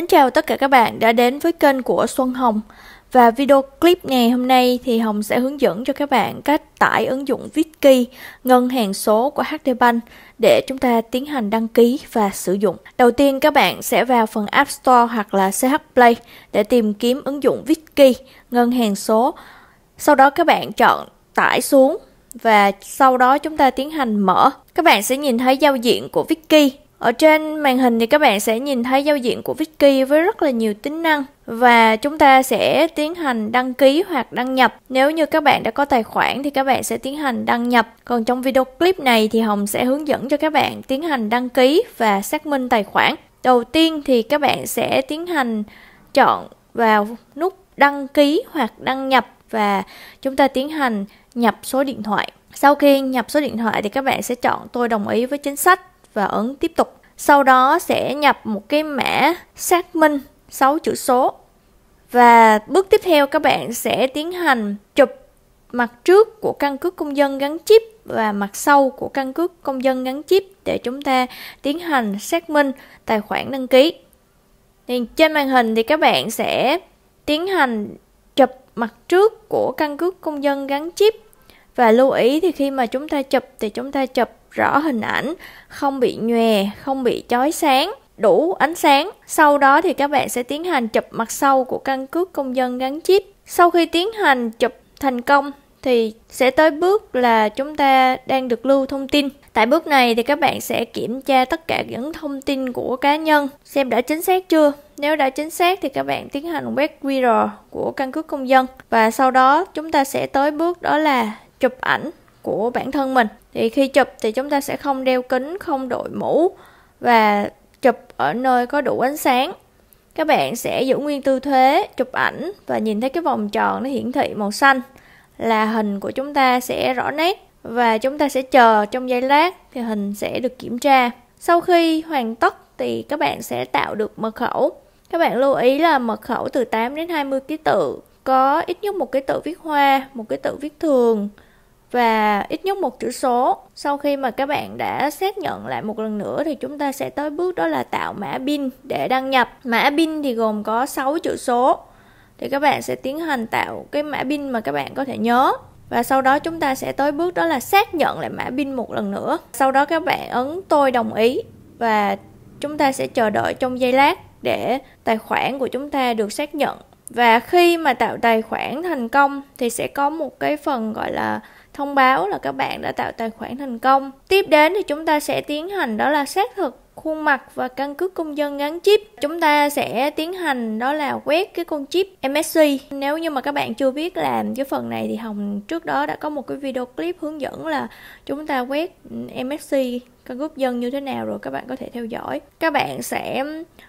Xin chào tất cả các bạn đã đến với kênh của Xuân Hồng và video clip ngày hôm nay thì Hồng sẽ hướng dẫn cho các bạn cách tải ứng dụng Vicky ngân hàng số của HD Bank để chúng ta tiến hành đăng ký và sử dụng. Đầu tiên các bạn sẽ vào phần App Store hoặc là CH Play để tìm kiếm ứng dụng Vicky ngân hàng số. Sau đó các bạn chọn tải xuống và sau đó chúng ta tiến hành mở. Các bạn sẽ nhìn thấy giao diện của Vicky ở trên màn hình thì các bạn sẽ nhìn thấy giao diện của Wiki với rất là nhiều tính năng và chúng ta sẽ tiến hành đăng ký hoặc đăng nhập. Nếu như các bạn đã có tài khoản thì các bạn sẽ tiến hành đăng nhập. Còn trong video clip này thì Hồng sẽ hướng dẫn cho các bạn tiến hành đăng ký và xác minh tài khoản. Đầu tiên thì các bạn sẽ tiến hành chọn vào nút đăng ký hoặc đăng nhập và chúng ta tiến hành nhập số điện thoại. Sau khi nhập số điện thoại thì các bạn sẽ chọn tôi đồng ý với chính sách và ấn tiếp tục. Sau đó sẽ nhập một cái mã xác minh 6 chữ số. Và bước tiếp theo các bạn sẽ tiến hành chụp mặt trước của căn cước công dân gắn chip và mặt sau của căn cước công dân gắn chip để chúng ta tiến hành xác minh tài khoản đăng ký. Thì trên màn hình thì các bạn sẽ tiến hành chụp mặt trước của căn cước công dân gắn chip và lưu ý thì khi mà chúng ta chụp thì chúng ta chụp rõ hình ảnh không bị nhòe không bị chói sáng đủ ánh sáng sau đó thì các bạn sẽ tiến hành chụp mặt sau của căn cước công dân gắn chip sau khi tiến hành chụp thành công thì sẽ tới bước là chúng ta đang được lưu thông tin tại bước này thì các bạn sẽ kiểm tra tất cả những thông tin của cá nhân xem đã chính xác chưa nếu đã chính xác thì các bạn tiến hành quét qr của căn cước công dân và sau đó chúng ta sẽ tới bước đó là chụp ảnh của bản thân mình thì khi chụp thì chúng ta sẽ không đeo kính không đội mũ và chụp ở nơi có đủ ánh sáng các bạn sẽ giữ nguyên tư thế chụp ảnh và nhìn thấy cái vòng tròn nó hiển thị màu xanh là hình của chúng ta sẽ rõ nét và chúng ta sẽ chờ trong giây lát thì hình sẽ được kiểm tra sau khi hoàn tất thì các bạn sẽ tạo được mật khẩu các bạn lưu ý là mật khẩu từ 8 đến 20 ký tự có ít nhất một cái tự viết hoa một cái tự viết thường và ít nhất một chữ số. Sau khi mà các bạn đã xác nhận lại một lần nữa thì chúng ta sẽ tới bước đó là tạo mã pin để đăng nhập. Mã pin thì gồm có 6 chữ số. Thì các bạn sẽ tiến hành tạo cái mã pin mà các bạn có thể nhớ và sau đó chúng ta sẽ tới bước đó là xác nhận lại mã pin một lần nữa. Sau đó các bạn ấn tôi đồng ý và chúng ta sẽ chờ đợi trong giây lát để tài khoản của chúng ta được xác nhận và khi mà tạo tài khoản thành công thì sẽ có một cái phần gọi là thông báo là các bạn đã tạo tài khoản thành công tiếp đến thì chúng ta sẽ tiến hành đó là xác thực khuôn mặt và căn cước công dân gắn chip chúng ta sẽ tiến hành đó là quét cái con chip MSC nếu như mà các bạn chưa biết làm cái phần này thì Hồng trước đó đã có một cái video clip hướng dẫn là chúng ta quét MSC các group dân như thế nào rồi các bạn có thể theo dõi các bạn sẽ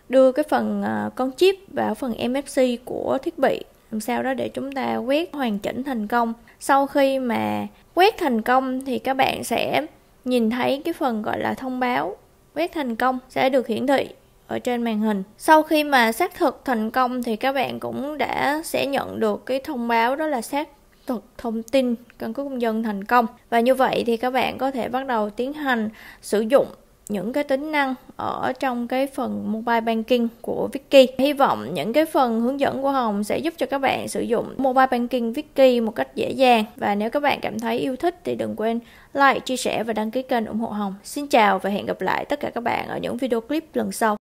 đưa cái phần à, con chip vào phần MFC của thiết bị làm sao đó để chúng ta quét hoàn chỉnh thành công sau khi mà quét thành công thì các bạn sẽ nhìn thấy cái phần gọi là thông báo quét thành công sẽ được hiển thị ở trên màn hình sau khi mà xác thực thành công thì các bạn cũng đã sẽ nhận được cái thông báo đó là xác thực thông tin căn cước công dân thành công và như vậy thì các bạn có thể bắt đầu tiến hành sử dụng những cái tính năng ở trong cái phần mobile banking của Vicky. Hy vọng những cái phần hướng dẫn của Hồng sẽ giúp cho các bạn sử dụng mobile banking Vicky một cách dễ dàng và nếu các bạn cảm thấy yêu thích thì đừng quên like, chia sẻ và đăng ký kênh ủng hộ Hồng. Xin chào và hẹn gặp lại tất cả các bạn ở những video clip lần sau.